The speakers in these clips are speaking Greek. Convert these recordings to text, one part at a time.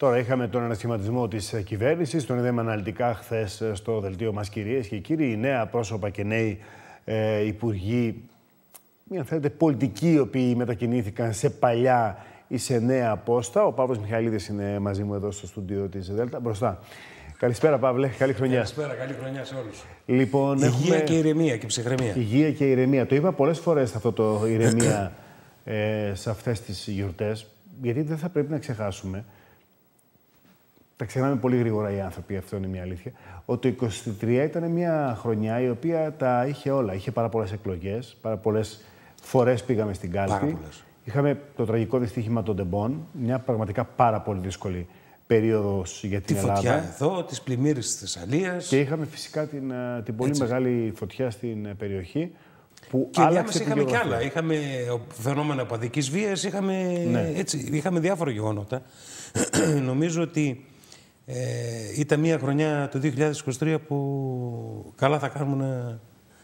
Τώρα είχαμε τον ανασχηματισμό της ε, κυβέρνησης. Τον είδαμε αναλυτικά χθες ε, στο δελτίο μας, κυρίες και κύριοι. νέα πρόσωπα και νέοι ε, υπουργοί, μια θέλετε πολιτικοί, οι οποίοι μετακινήθηκαν σε παλιά ή σε νέα πόστα. Ο Παύλος Μιχαλίδης είναι μαζί μου εδώ στο στούντιο της ΔΕΛΤΑ. Μπροστά. Καλησπέρα, Παύλε. Καλή χρονιά. Καλησπέρα, καλή χρονιά σε όλους. Λοιπόν, υγεία έχουμε... και ηρεμία και ψυχραιμία. Υγεία και ηρεμία. Το είπα πολλές φορές αυτό το ηρεμία ε, σε αυτές τις γιορτές, γιατί δεν θα πρέπει να ξεχάσουμε τα ξεχνάμε πολύ γρήγορα οι άνθρωποι, αυτό είναι μια αλήθεια. Ότι το 23 ήταν μια χρονιά η οποία τα είχε όλα. Είχε πάρα πολλές εκλογές, πάρα πολλές φορές πήγαμε στην κάλπη. Είχαμε το τραγικό δυστύχημα των Τεμπών, μια πραγματικά πάρα πολύ δύσκολη περίοδος για την τη Ελλάδα. Τη φωτιά εδώ, τι πλημμύρε της Θεσσαλίας. Και είχαμε φυσικά την, ε, την πολύ μεγάλη φωτιά στην ε, περιοχή. Που και άλλαξε είχαμε είχαμε Και άλλα. Είχαμε φαινόμενα παδική βίας, είχαμε, ναι. είχαμε διάφορα γεγονότα. Νομίζω ότι ε, ήταν μια χρονιά το 2023 που καλά θα κάνουμε να,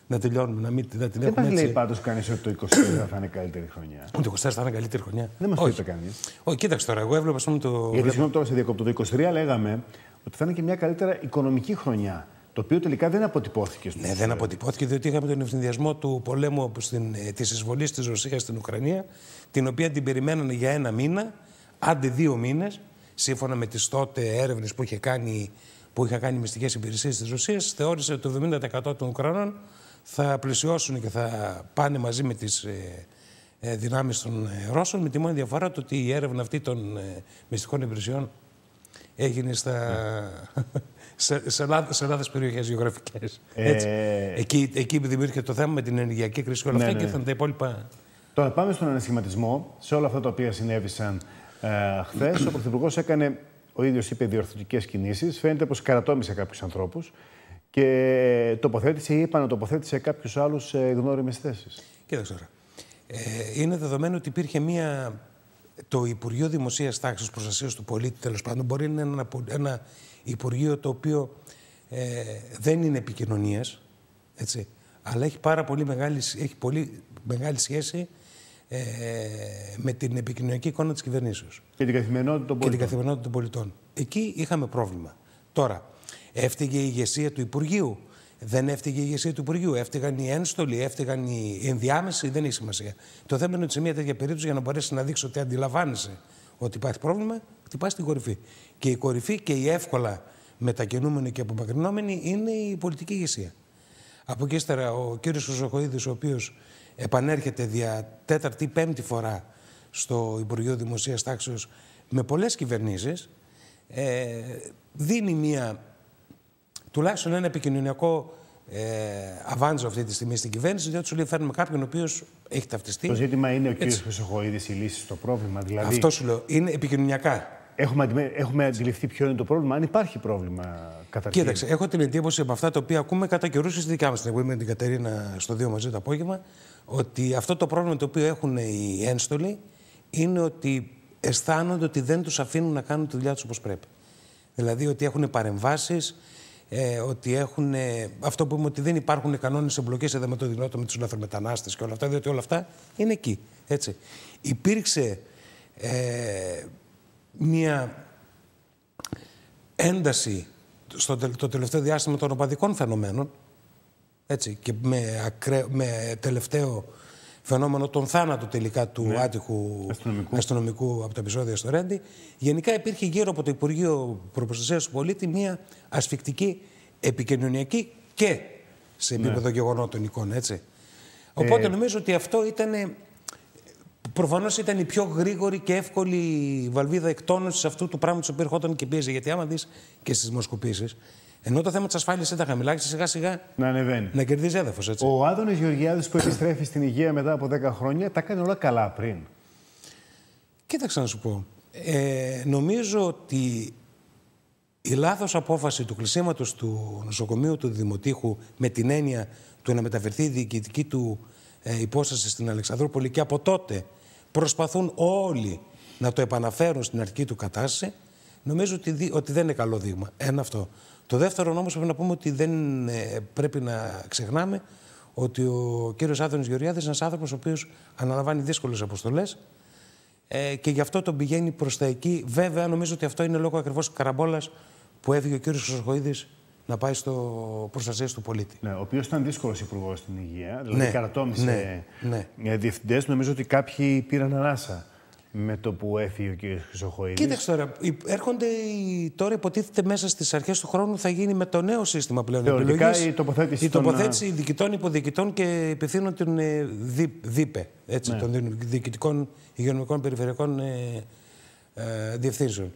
να τελειώνουμε, να μην να την Δεν μας έτσι. λέει πάντως κανείς ότι το 2023 θα είναι καλύτερη χρονιά. Το 2024 θα είναι καλύτερη χρονιά. Δεν μας το είπε κανείς. Όχι, κοίταξε τώρα, εγώ έβλεπα σώμα το... Γιατί τώρα σε διακόπτω, το 2023 λέγαμε ότι θα είναι και μια καλύτερα οικονομική χρονιά. Το οποίο τελικά δεν αποτυπώθηκε. Ναι, δεν αποτυπώθηκε, διότι είχαμε τον ευθυνδιασμό του πολέμου τη ε, εισβολής της Ρωσίας στην Ουκρανία, την οποία την περιμένανε για ένα μήνα, άντε δύο μήνες, σύμφωνα με τις τότε έρευνες που, είχε κάνει, που είχα κάνει μυστικές υπηρεσίες της Ρωσίας, θεώρησε ότι το 70% των Ουκρανών θα πλησιώσουν και θα πάνε μαζί με τις ε, ε, δυνάμεις των ε, Ρώσων με τη μόνη διαφορά το ότι η έρευνα αυτή των μυστικών υπηρεσιών έγινε στα... Ναι. σε, σε, περιοχέ σε περιοχές γεωγραφικές. Εκεί, εκεί δημιούργηκε το θέμα με την ενεργειακή κρίση και όλα ναι, αυτά ναι, και ήρθαν τα υπόλοιπα Τώρα πάμε στον ανασχηματισμό σε όλα αυτά τα οποία συνέβησαν ε, χθες. Ο Πρωθυπουργός έκανε, ο ίδιος είπε, διορθωτικές κινήσεις. Φαίνεται πως καρατόμησε κάποιους ανθρώπους και τοποθέτησε ή επανατοποθέτησε κάποιους άλλους σε γνώριμες θέσεις. Κοίταξε τώρα. Ε, είναι δεδομένο ότι υπήρχε μία. Το Υπουργείο Δημοσίας Τάξης Προστασίας του Πολίτη, τέλος πάντων, μπορεί να είναι ένα, ένα Υπουργείο το οποίο ε, δεν είναι επικοινωνίας, αλλά έχει πάρα πολύ μεγάλη, έχει πολύ μεγάλη σχέση ε, με την επικοινωνική εικόνα της κυβερνήσεως. Και την καθημερινότητα των πολιτών. Εκεί είχαμε πρόβλημα. Τώρα, έφταιγε η ηγεσία του Υπουργείου. Δεν έφταιγε η ηγεσία του Υπουργείου. Έφταιγαν οι ένστολοι, έφταιγαν οι ενδιάμεσοι. Δεν έχει σημασία. Το θέμα είναι ότι σε μια τέτοια περίπτωση για να μπορέσει να δείξει ότι αντιλαμβάνεσαι ότι υπάρχει πρόβλημα, χτυπάς την κορυφή. Και η κορυφή και η εύκολα μετακινούμενη και απομακρυνόμενη είναι η πολιτική ηγεσία. Από εκεί ύστερα ο κύριος Ζωχοίδη, ο οποίος επανέρχεται δια τέταρτη, ή πέμπτη φορά στο Υπουργείο Δημοσίας Τάξεως με πολλές κυβερνήσεις, ε, δίνει μία, τουλάχιστον ένα επικοινωνιακό ε, αβάντζο αυτή τη στιγμή στην κυβέρνηση, διότι σου λέει φέρνουμε κάποιον ο οποίος έχει ταυτιστεί. Το ζήτημα είναι ο κ. Χρυσοχοίδης η λύση στο πρόβλημα. Δηλαδή... Αυτό σου λέω. Είναι επικοινωνιακά. Έχουμε, έχουμε αντιληφθεί ποιο είναι το πρόβλημα, αν υπάρχει πρόβλημα καταρχήν. Κοίταξε, έχω την εντύπωση από αυτά τα οποία ακούμε κατά καιρούς και στη δικιά μας την με την Κατερίνα στο 2 μαζί το απόγευμα, ότι αυτό το πρόβλημα το οποίο έχουν οι ένστολοι είναι ότι αισθάνονται ότι δεν τους αφήνουν να κάνουν τη δουλειά τους όπως πρέπει. Δηλαδή ότι έχουν παρεμβάσεις, ε, ότι έχουν, ε, αυτό που ότι δεν υπάρχουν κανόνες εμπλοκής το δυνατό με τους λαθρομετανάστες και όλα αυτά, διότι όλα αυτά είναι εκεί. Έτσι. Υπήρξε ε, μια ένταση στο το τελευταίο διάστημα των οπαδικών φαινομένων, έτσι, και με, με τελευταίο φαινόμενο τον θάνατο τελικά του ναι. άτυχου αστυνομικού. από τα επεισόδια στο Ρέντι. Γενικά υπήρχε γύρω από το Υπουργείο Προπροστασία του Πολίτη μια ασφικτική επικοινωνιακή και σε ναι. επίπεδο ναι. γεγονότων εικόνα, έτσι. Οπότε ε, νομίζω ότι αυτό ήταν. Ε, Προφανώς ήταν η πιο γρήγορη και εύκολη βαλβίδα εκτόνωσης αυτού του πράγματος που ερχόταν και πίεζε. Γιατί άμα δεις και στις δημοσκοπήσεις, ενώ το θέμα της ασφάλειας ήταν χαμηλά και σιγά σιγά να ανεβαίνει. Να κερδίζει έδαφος. Ο Άδωνο Γεωργιάδης που επιστρέφει στην υγεία μετά από 10 χρόνια τα κάνει όλα καλά πριν. Κοίταξα να σου πω. Ε, νομίζω ότι η λάθος απόφαση του κλεισίματος του νοσοκομείου του Δημοτήχου με την έννοια του να μεταφερθεί η διοικητική του ε, υπόσταση στην Αλεξανδρούπολη και από τότε προσπαθούν όλοι να το επαναφέρουν στην αρχική του κατάσταση, νομίζω ότι, ότι δεν είναι καλό δείγμα. Ένα αυτό. Το δεύτερο όμω πρέπει να πούμε ότι δεν ε, πρέπει να ξεχνάμε ότι ο κύριος Άδωνης Γεωργιάδης είναι ένας άνθρωπος ο οποίος αναλαμβάνει δύσκολες αποστολές ε, και γι' αυτό τον πηγαίνει προς τα εκεί. Βέβαια, νομίζω ότι αυτό είναι λόγω ακριβώς καραμπόλας που έφυγε ο κύριος Χρυσοχοίδης να πάει στο προστασία του πολίτη. Ναι, ο οποίος ήταν δύσκολος υπουργός στην υγεία, δηλαδή ναι, καρατόμησε ναι, ναι. Ε, διευθυντές. Νομίζω ότι κάποιοι πήραν ανάσα με το που έφυγε ο κ. Χρυσοχοίδης. Κοίταξε τώρα, έρχονται τώρα υποτίθεται μέσα στις αρχές του χρόνου θα γίνει με το νέο σύστημα πλέον. Θεωρητικά η τοποθέτηση. Η τοποθέτηση των... Ε, διοικητών, υποδιοικητών και υπευθύνων ε, ναι. των δι, ΔΥΠΕ, ναι. των διοικητικών υγειονομικών περιφερειακών ε, ε, διευθύνσεων.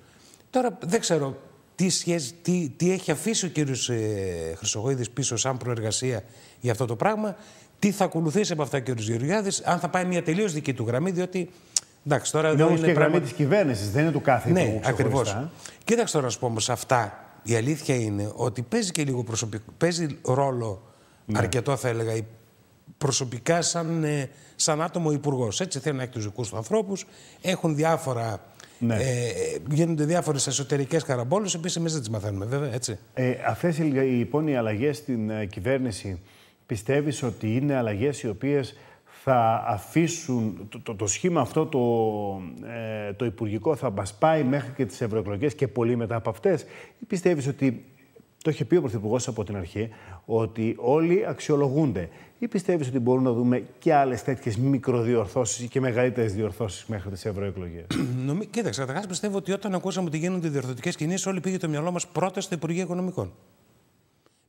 Τώρα δεν ξέρω τι, σχέση, τι, τι έχει αφήσει ο κ. Ε, Χρυσοχοίδης πίσω σαν προεργασία για αυτό το πράγμα. Τι θα ακολουθήσει από αυτά ο κ. Γεωργιάδης, αν θα πάει μια τελείως δική του γραμμή, διότι Εντάξει, τώρα είναι όμω και πράγμα... γραμμή της κυβέρνησης, δεν είναι του κάθε ναι, υπουργού. Ακριβώς. Κοίταξε τώρα να σου αυτά. Η αλήθεια είναι ότι παίζει και λίγο προσωπικό. Παίζει ρόλο ναι. αρκετό, θα έλεγα, προσωπικά σαν, ε, σαν άτομο υπουργός. Έτσι θέλουν να έχει τους δικούς του ανθρώπους. Έχουν διάφορα. Ναι. Ε, γίνονται διάφορες εσωτερικές καραμπόλες, οι εμείς δεν τις μαθαίνουμε, βέβαια. Έτσι. Ε, Αυτές λοιπόν οι αλλαγές στην ε, κυβέρνηση, πιστεύεις ότι είναι αλλαγές οι οποίες θα αφήσουν το, το, το σχήμα αυτό το, ε, το υπουργικό θα μας πάει μέχρι και τις ευρωεκλογές και πολύ μετά από αυτές ή πιστεύεις ότι το είχε πει ο Πρωθυπουργός από την αρχή ότι όλοι αξιολογούνται ή πιστεύεις ότι μπορούμε να δούμε και άλλες τέτοιες μικροδιορθώσεις και μεγαλύτερες διορθώσεις μέχρι τις ευρωεκλογές. Κοίταξε, καταρχάς πιστεύω ότι όταν ακούσαμε ότι γίνονται διορθωτικές κινήσεις όλοι πήγε το μυαλό μας πρώτα στο Υπουργείο Οικονομικών.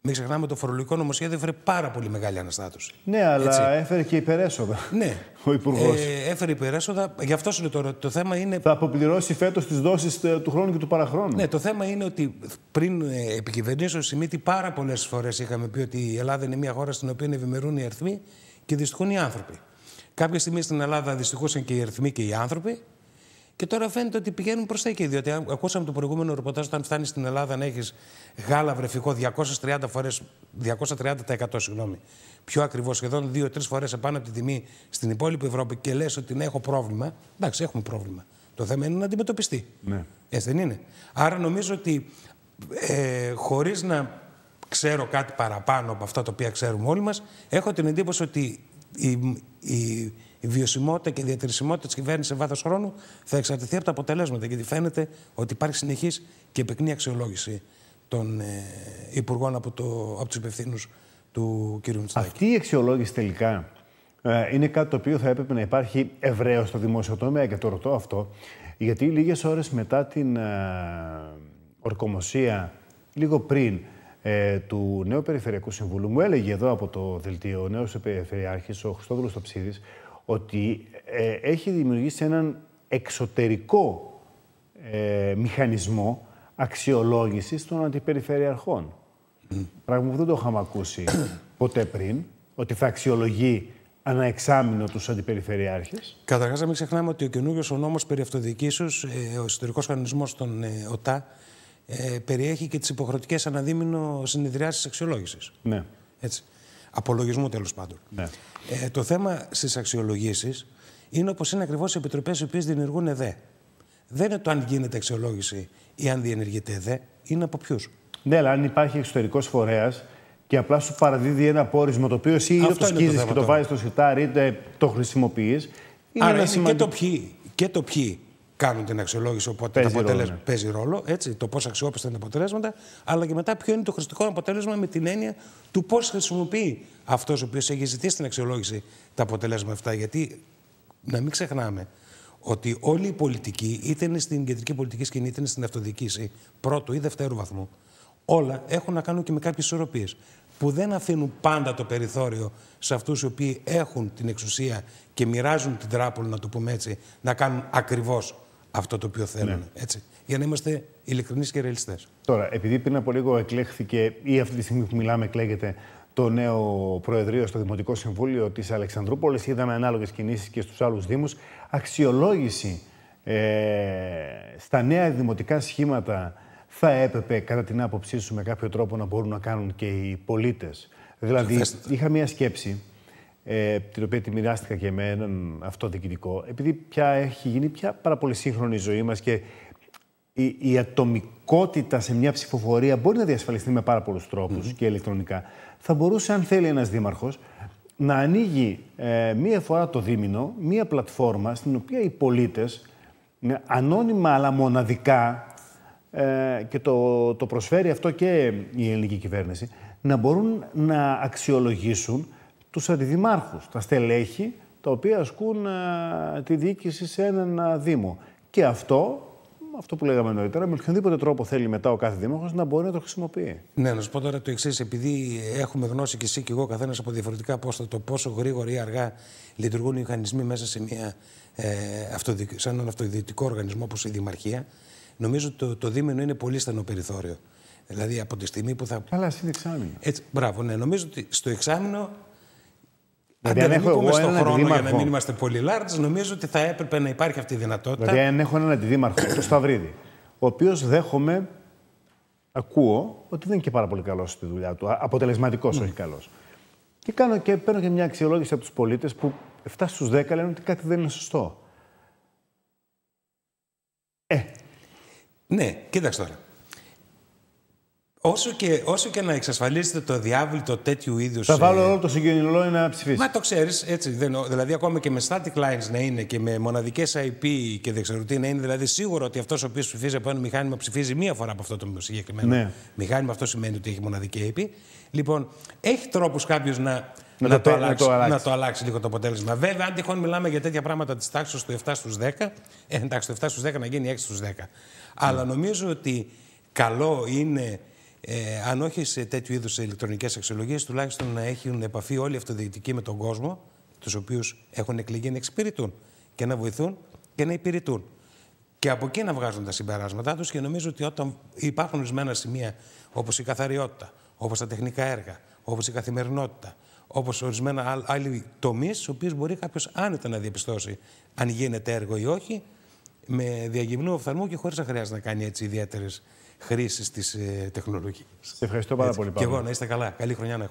Μην ξεχνάμε ότι το φορολογικό νομοσχέδιο έφερε πάρα πολύ μεγάλη αναστάτωση. Ναι, αλλά έφερε και υπερέσοδα. Ναι. Ο Υπουργός. Ε, έφερε υπερέσοδα. Γι' αυτό είναι τώρα. Το θέμα είναι. Θα αποπληρώσει φέτος τις δόσεις ε, του χρόνου και του παραχρόνου. Ναι, το θέμα είναι ότι πριν ε, επικυβερνήσω Σιμίτη, πάρα πολλές φορές είχαμε πει ότι η Ελλάδα είναι μια χώρα στην οποία ευημερούν οι αριθμοί και δυστυχούν οι άνθρωποι. Κάποια στιγμή στην Ελλάδα δυστυχούσαν και οι αριθμοί και οι άνθρωποι. Και τώρα φαίνεται ότι πηγαίνουν προς τα εκεί. Διότι ακούσαμε το προηγούμενο ρεπορτάζ όταν φτάνεις στην Ελλάδα να έχεις γάλα βρεφικό 230 φορέ, 230% συγγνώμη, πιο ακριβώς, σχεδόν 2-3 φορές επάνω από τη τιμή στην υπόλοιπη Ευρώπη και λες ότι ναι, έχω πρόβλημα. Εντάξει, έχουμε πρόβλημα. Το θέμα είναι να αντιμετωπιστεί. Ναι. Έτσι δεν είναι. Άρα νομίζω ότι ε, χωρίς να ξέρω κάτι παραπάνω από αυτά τα οποία ξέρουμε όλοι μας, έχω την εντύπωση ότι η, η η βιωσιμότητα και η διατηρησιμότητα της κυβέρνησης σε βάθος χρόνου θα εξαρτηθεί από τα αποτελέσματα. Γιατί φαίνεται ότι υπάρχει συνεχής και πυκνή αξιολόγηση των ε, υπουργών από, το, από τους υπευθύνους του κ. Μητσοτάκη. Αυτή η αξιολόγηση τελικά ε, είναι κάτι το οποίο θα έπρεπε να υπάρχει ευρέως στο δημόσιο τομέα και το ρωτώ αυτό. Γιατί λίγες ώρες μετά την ε, ορκομοσία, λίγο πριν, ε, του νέου Περιφερειακού Συμβούλου. Μου έλεγε εδώ από το δελτίο ο νέος Περιφερειάρχης, ο Χριστόδουλος Τοψίδη, ότι ε, έχει δημιουργήσει έναν εξωτερικό ε, μηχανισμό αξιολόγησης των αντιπεριφερειαρχών. Πράγμα που δεν το είχαμε ακούσει ποτέ πριν, ότι θα αξιολογεί ανά εξάμεινο τους αντιπεριφερειάρχες. Καταρχάς, να μην ξεχνάμε ότι ο καινούριο ο νόμος περί αυτοδιοίκησης, ε, ο ιστορικός κανονισμός των ΟΤΑ, περιέχει και τις υποχρεωτικές αναδίμηνο συνεδριάσει αξιολόγησης. Ναι. Έτσι. Απολογισμού τέλος πάντων. Ναι. Ε, το θέμα στις αξιολογήσεις είναι όπως είναι ακριβώς οι επιτροπές οι οποίες διενεργούν ΕΔΕ. Δεν είναι το αν γίνεται αξιολόγηση ή αν διενεργείται ΕΔΕ, είναι από ποιους. Ναι, αλλά αν υπάρχει εξωτερικός φορέας και απλά σου παραδίδει ένα πόρισμα το οποίο εσύ είτε το σκίζει και το βάζεις στο σιτάρι, είτε το χρησιμοποιείς. είναι σημαντικό. και το ποιοι. Και το ποιοι κάνουν την αξιολόγηση. Οπότε παίζει τα ρόλο, ναι. παίζει ρόλο. Έτσι, το πώς αξιόπιστα είναι τα αποτελέσματα, αλλά και μετά ποιο είναι το χρηστικό αποτέλεσμα με την έννοια του πώς χρησιμοποιεί αυτός ο οποίος έχει ζητήσει την αξιολόγηση τα αποτελέσματα αυτά. Γιατί να μην ξεχνάμε ότι όλη η πολιτική, είτε είναι στην κεντρική πολιτική σκηνή, είτε είναι στην αυτοδιοίκηση πρώτου ή δευτέρου βαθμού, όλα έχουν να κάνουν και με κάποιες ισορροπίες που δεν αφήνουν πάντα το περιθώριο σε αυτούς οι οποίοι έχουν την εξουσία και μοιράζουν την τράπολη, να το πούμε έτσι, να κάνουν ακριβώς αυτό το οποίο θέλουν. Ναι. Έτσι, για να είμαστε ειλικρινείς και ρεαλιστές. Τώρα, επειδή πριν από λίγο εκλέχθηκε ή αυτή τη στιγμή που μιλάμε εκλέγεται το νέο Προεδρείο στο Δημοτικό Συμβούλιο της Αλεξανδρούπολης, είδαμε ανάλογες κινήσεις και στους άλλους Δήμους. Αξιολόγηση ε, στα νέα δημοτικά σχήματα θα έπρεπε, κατά την άποψή σου, με κάποιο τρόπο να μπορούν να κάνουν και οι πολίτες. Δηλαδή, είχα μία σκέψη ε, την οποία τη μοιράστηκα και με έναν αυτό διοικητικό, επειδή πια έχει γίνει πια πάρα πολύ σύγχρονη η ζωή μας και η, η ατομικότητα σε μια ψηφοφορία μπορεί να διασφαλιστεί με πάρα πολλούς τρόπους και ηλεκτρονικά, θα μπορούσε, αν θέλει ένας δήμαρχος, να ανοίγει ε, μία φορά το δίμηνο μία πλατφόρμα στην οποία οι πολίτες, ανώνυμα αλλά μοναδικά, ε, και το, το προσφέρει αυτό και η ελληνική κυβέρνηση, να μπορούν να αξιολογήσουν τους αντιδημάρχους, τα στελέχη, τα οποία ασκούν α, ε, τη διοίκηση σε έναν ε, Δήμο. Και αυτό, αυτό που λέγαμε νωρίτερα, με οποιονδήποτε τρόπο θέλει μετά ο κάθε Δήμαρχος να μπορεί να το χρησιμοποιεί. Ναι, να σου πω τώρα το εξής. Επειδή έχουμε γνώση κι εσύ κι εγώ, καθένας από διαφορετικά πόστα, το πόσο γρήγορα ή αργά λειτουργούν οι μηχανισμοί μέσα σε μια, ε, σε έναν αυτοδιοικητικό οργανισμό όπως η Δημαρχία, νομίζω ότι το, το δίμηνο είναι πολύ στενό περιθώριο. Δηλαδή από τη στιγμή που θα. Καλά, είναι εξάμεινο. Έτσι, μπράβο, ναι. Νομίζω ότι στο εξάμεινο Δηλαδή, αν έχω εγώ στον χρόνο αντιδήμαρχο... για να μην είμαστε πολύ large, νομίζω ότι θα έπρεπε να υπάρχει αυτή η δυνατότητα. Δηλαδή, αν έχω έναν αντιδήμαρχο, τον Σταυρίδη, ο οποίος δέχομαι, ακούω ότι δεν είναι και πάρα πολύ καλός στη δουλειά του. Αποτελεσματικός, όχι καλός. Και, κάνω και παίρνω και μια αξιολόγηση από τους πολίτες που 7 στου 10 λένε ότι κάτι δεν είναι σωστό. Ε. Ναι, κοίταξε τώρα. Όσο και, όσο και να εξασφαλίσετε το διάβλητο τέτοιου είδους. Θα βάλω ε, όλο το συγκοινωνικό να ψηφίσει. Μα το ξέρεις έτσι. Δεν, δηλαδή, ακόμα και με static lines να είναι και με μοναδικές IP και δεν ξέρω τι να είναι. Δηλαδή, σίγουρο ότι αυτός ο οποίος ψηφίζει από ένα μηχάνημα ψηφίζει μία φορά από αυτό το συγκεκριμένο ναι. μηχάνημα. Αυτό σημαίνει ότι έχει μοναδική IP. Λοιπόν, έχει τρόπους κάποιος να, να, να, το, αλλάξει, να, το να το αλλάξει λίγο το αποτέλεσμα. Βέβαια, αν τυχόν μιλάμε για τέτοια πράγματα της τάξης του 7 στου 10, ε, εντάξει, το 7 στου 10 να γίνει 6 στου 10. Mm. Αλλά νομίζω ότι καλό είναι ε, αν όχι σε τέτοιου είδους ηλεκτρονικές αξιολογίες, τουλάχιστον να έχουν επαφή όλοι οι αυτοδιοικητικοί με τον κόσμο, τους οποίους έχουν εκλεγεί να εξυπηρετούν και να βοηθούν και να υπηρετούν. Και από εκεί να βγάζουν τα συμπεράσματά τους και νομίζω ότι όταν υπάρχουν ορισμένα σημεία όπως η καθαριότητα, όπως τα τεχνικά έργα, όπως η καθημερινότητα, όπως ορισμένα άλλοι τομείς, στους οποίους μπορεί κάποιος άνετα να διαπιστώσει αν γίνεται έργο ή όχι, με διαγυμνού οφθαλμού και χωρίς να χρειάζεται να κάνει έτσι ιδιαίτερες χρήσης της ε, τεχνολογίας. ευχαριστώ πάρα Έτσι. πολύ. Και εγώ να είστε καλά. Καλή χρονιά να